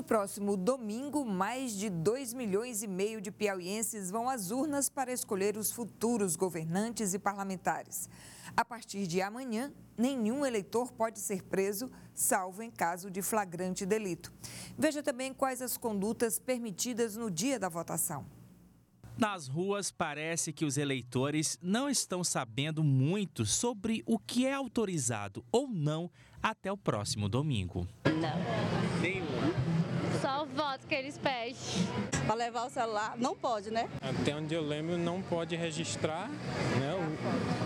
No próximo domingo, mais de 2 milhões e meio de piauienses vão às urnas para escolher os futuros governantes e parlamentares. A partir de amanhã, nenhum eleitor pode ser preso, salvo em caso de flagrante delito. Veja também quais as condutas permitidas no dia da votação. Nas ruas, parece que os eleitores não estão sabendo muito sobre o que é autorizado ou não até o próximo domingo. Não. Nenhum. Só o voto que eles pedem. Para levar o celular, não pode, né? Até onde eu lembro, não pode registrar, né?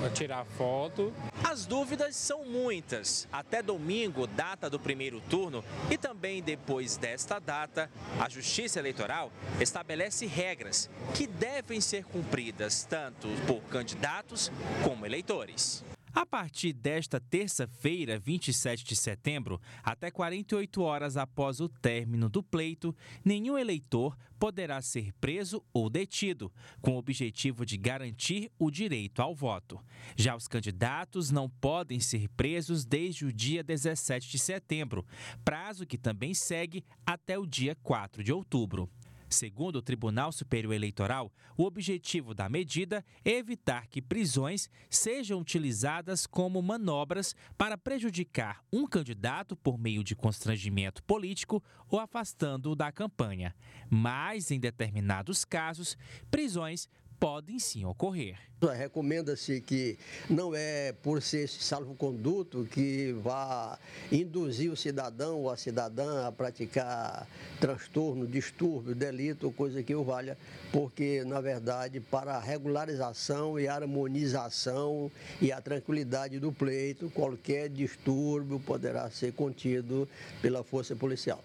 ou tirar foto. As dúvidas são muitas. Até domingo, data do primeiro turno, e também depois desta data, a Justiça Eleitoral estabelece regras que devem ser cumpridas tanto por candidatos como eleitores. A partir desta terça-feira, 27 de setembro, até 48 horas após o término do pleito, nenhum eleitor poderá ser preso ou detido, com o objetivo de garantir o direito ao voto. Já os candidatos não podem ser presos desde o dia 17 de setembro, prazo que também segue até o dia 4 de outubro. Segundo o Tribunal Superior Eleitoral, o objetivo da medida é evitar que prisões sejam utilizadas como manobras para prejudicar um candidato por meio de constrangimento político ou afastando-o da campanha. Mas, em determinados casos, prisões podem sim ocorrer. Recomenda-se que não é por ser esse salvo-conduto que vá induzir o cidadão ou a cidadã a praticar transtorno, distúrbio, delito, coisa que o valha, porque, na verdade, para a regularização e harmonização e a tranquilidade do pleito, qualquer distúrbio poderá ser contido pela força policial.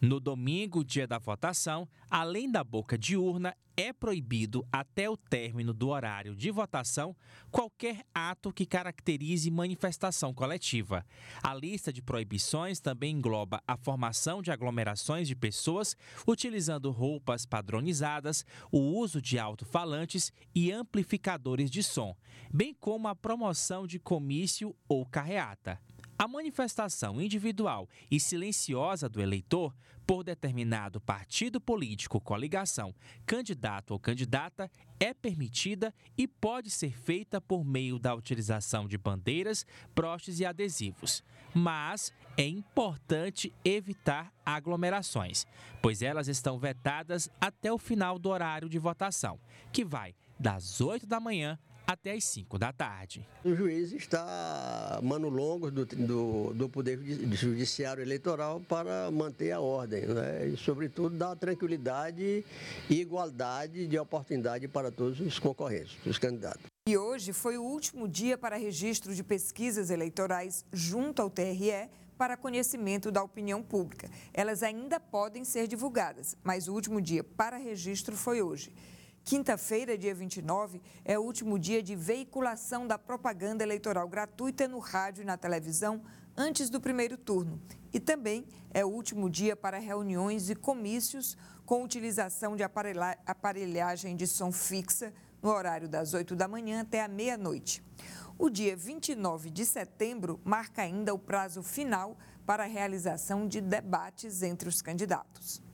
No domingo, dia da votação, além da boca de urna, é proibido até o término do horário de votação qualquer ato que caracterize manifestação coletiva. A lista de proibições também engloba a formação de aglomerações de pessoas utilizando roupas padronizadas, o uso de alto-falantes e amplificadores de som, bem como a promoção de comício ou carreata. A manifestação individual e silenciosa do eleitor por determinado partido político, coligação, candidato ou candidata é permitida e pode ser feita por meio da utilização de bandeiras, broches e adesivos. Mas é importante evitar aglomerações, pois elas estão vetadas até o final do horário de votação, que vai das 8 da manhã até às 5 da tarde. O juiz está mano longo do, do, do Poder Judiciário Eleitoral para manter a ordem né? e, sobretudo, dar tranquilidade e igualdade de oportunidade para todos os concorrentes, os candidatos. E hoje foi o último dia para registro de pesquisas eleitorais junto ao TRE para conhecimento da opinião pública. Elas ainda podem ser divulgadas, mas o último dia para registro foi hoje. Quinta-feira, dia 29, é o último dia de veiculação da propaganda eleitoral gratuita no rádio e na televisão antes do primeiro turno. E também é o último dia para reuniões e comícios com utilização de aparelhagem de som fixa no horário das 8 da manhã até a meia-noite. O dia 29 de setembro marca ainda o prazo final para a realização de debates entre os candidatos.